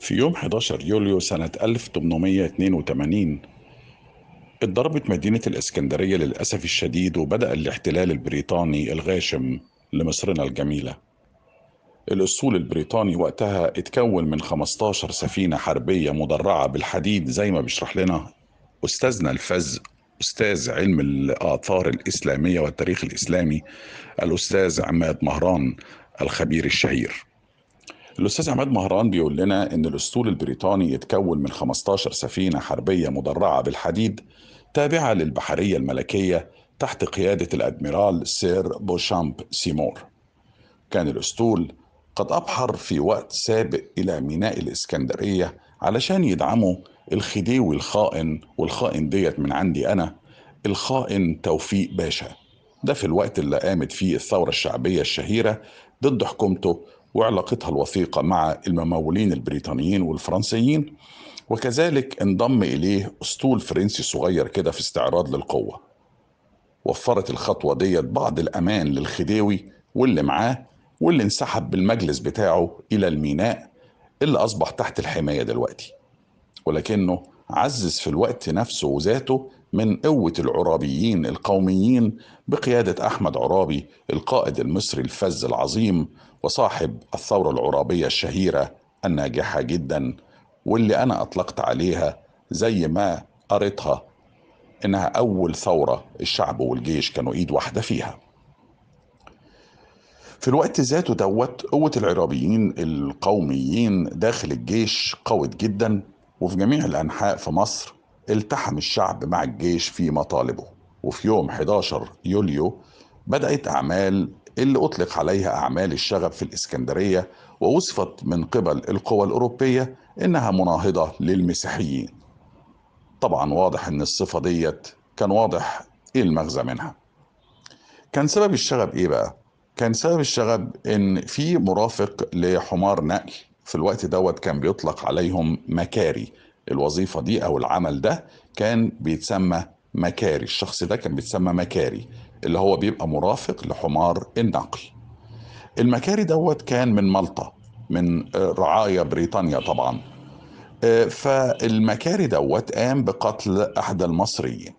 في يوم 11 يوليو سنة 1882 اتضربت مدينة الإسكندرية للأسف الشديد وبدأ الاحتلال البريطاني الغاشم لمصرنا الجميلة الأسطول البريطاني وقتها اتكون من 15 سفينة حربية مدرعة بالحديد زي ما بيشرح لنا أستاذنا الفز أستاذ علم الآثار الإسلامية والتاريخ الإسلامي الأستاذ عماد مهران الخبير الشهير الاستاذ عماد مهران بيقول لنا ان الاسطول البريطاني يتكون من 15 سفينه حربيه مدرعه بالحديد تابعه للبحريه الملكيه تحت قياده الادميرال سير بوشامب سيمور كان الاسطول قد ابحر في وقت سابق الى ميناء الاسكندريه علشان يدعموا الخديوي الخائن والخائن ديت من عندي انا الخائن توفيق باشا ده في الوقت اللي قامت فيه الثوره الشعبيه الشهيره ضد حكومته وعلاقتها الوثيقة مع الممولين البريطانيين والفرنسيين وكذلك انضم إليه أسطول فرنسي صغير كده في استعراض للقوة وفرت الخطوة ديت بعض الأمان للخديوي واللي معاه واللي انسحب بالمجلس بتاعه إلى الميناء اللي أصبح تحت الحماية دلوقتي ولكنه عزز في الوقت نفسه وذاته من قوة العرابيين القوميين بقيادة أحمد عرابي القائد المصري الفذ العظيم وصاحب الثورة العرابية الشهيرة الناجحة جدا واللي أنا أطلقت عليها زي ما قريتها إنها أول ثورة الشعب والجيش كانوا إيد واحدة فيها في الوقت ذاته دوت قوة العرابيين القوميين داخل الجيش قوت جدا وفي جميع الأنحاء في مصر التحم الشعب مع الجيش في مطالبه وفي يوم 11 يوليو بدأت أعمال اللي أطلق عليها أعمال الشغب في الإسكندرية ووصفت من قبل القوى الأوروبية إنها مناهضة للمسيحيين طبعا واضح إن الصفة ديت كان واضح إيه المغزى منها كان سبب الشغب إيه بقى؟ كان سبب الشغب إن في مرافق لحمار نقل في الوقت دوت كان بيطلق عليهم مكاري الوظيفه دي او العمل ده كان بيتسمى مكاري الشخص ده كان بيتسمى مكاري اللي هو بيبقى مرافق لحمار النقل المكاري دوت كان من مالطا من آه، رعايا بريطانيا طبعا آه، فالمكاري دوت قام بقتل احد المصريين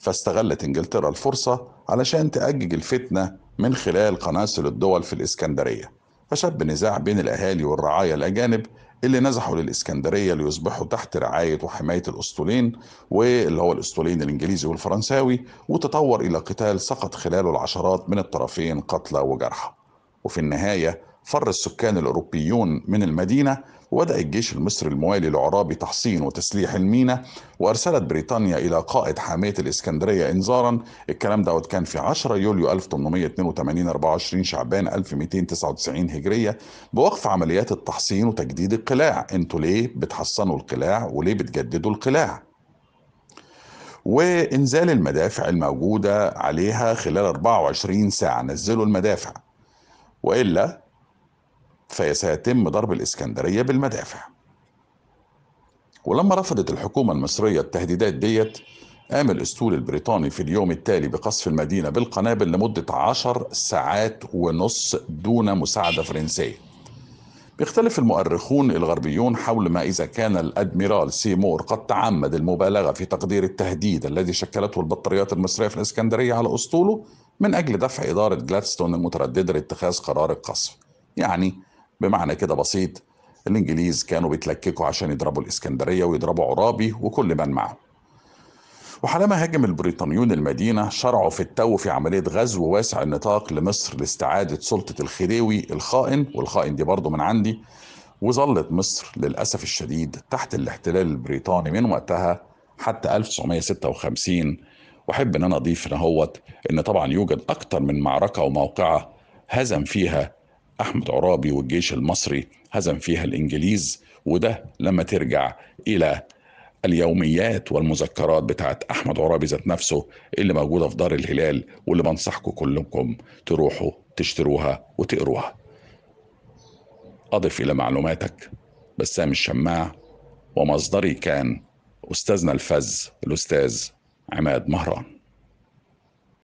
فاستغلت انجلترا الفرصه علشان تأجج الفتنه من خلال قناصل الدول في الاسكندريه فشب نزاع بين الاهالي والرعايا الاجانب اللي نزحوا للإسكندرية ليصبحوا تحت رعاية وحماية الأسطولين واللي هو الأسطولين الإنجليزي والفرنساوي وتطور إلى قتال سقط خلاله العشرات من الطرفين قتلى وجرحى وفي النهاية فر السكان الأوروبيون من المدينة وبدأ الجيش المصري الموالي لعرابي تحصين وتسليح المينا وأرسلت بريطانيا إلى قائد حامية الإسكندرية إنذارا الكلام دوت كان في 10 يوليو 1882 24 شعبان 1299 هجرية بوقف عمليات التحصين وتجديد القلاع انتوا ليه بتحصنوا القلاع وليه بتجددوا القلاع وإنزال المدافع الموجودة عليها خلال 24 ساعة نزلوا المدافع وإلا فسيتم ضرب الإسكندرية بالمدافع ولما رفضت الحكومة المصرية التهديدات ديت قام الأسطول البريطاني في اليوم التالي بقصف المدينة بالقنابل لمدة عشر ساعات ونص دون مساعدة فرنسية بيختلف المؤرخون الغربيون حول ما إذا كان الأدميرال سيمور قد تعمد المبالغة في تقدير التهديد الذي شكلته البطاريات المصرية في الإسكندرية على أسطوله من أجل دفع إدارة جلادستون المترددة لاتخاذ قرار القصف يعني بمعنى كده بسيط الانجليز كانوا بيتلككوا عشان يضربوا الاسكندريه ويضربوا عرابي وكل من معه وحالما هاجم البريطانيون المدينه شرعوا في التو في عمليه غزو واسع النطاق لمصر لاستعاده سلطه الخديوي الخائن والخائن دي برضه من عندي وظلت مصر للاسف الشديد تحت الاحتلال البريطاني من وقتها حتى 1956 واحب ان انا اضيف ان هوت ان طبعا يوجد اكثر من معركه وموقعه هزم فيها أحمد عرابي والجيش المصري هزم فيها الإنجليز وده لما ترجع إلى اليوميات والمذكرات بتاعت أحمد عرابي ذات نفسه اللي موجودة في دار الهلال واللي بنصحكم كلكم تروحوا تشتروها وتقروها أضف إلى معلوماتك بسام الشماع ومصدري كان أستاذنا الفز الأستاذ عماد مهران